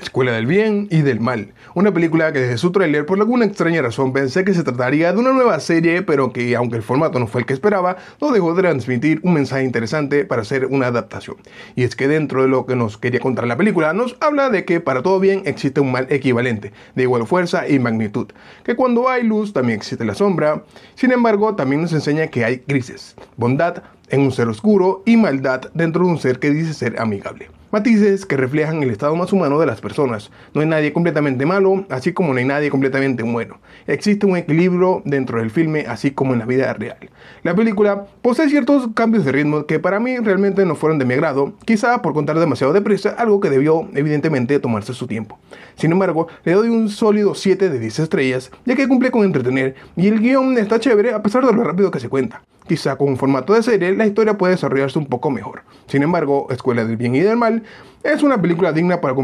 Escuela del Bien y del Mal, una película que desde su tráiler por alguna extraña razón pensé que se trataría de una nueva serie, pero que aunque el formato no fue el que esperaba, no dejó de transmitir un mensaje interesante para hacer una adaptación. Y es que dentro de lo que nos quería contar la película, nos habla de que para todo bien existe un mal equivalente, de igual fuerza y magnitud, que cuando hay luz también existe la sombra, sin embargo también nos enseña que hay grises, bondad en un ser oscuro y maldad dentro de un ser que dice ser amigable. Matices que reflejan el estado más humano de las personas. No hay nadie completamente malo, así como no hay nadie completamente bueno. Existe un equilibrio dentro del filme, así como en la vida real. La película posee ciertos cambios de ritmo que para mí realmente no fueron de mi agrado, quizá por contar demasiado deprisa, algo que debió evidentemente tomarse su tiempo. Sin embargo, le doy un sólido 7 de 10 estrellas, ya que cumple con entretener y el guión está chévere a pesar de lo rápido que se cuenta. Quizá con un formato de serie la historia puede desarrollarse un poco mejor. Sin embargo, Escuela del Bien y del Mal es una película digna para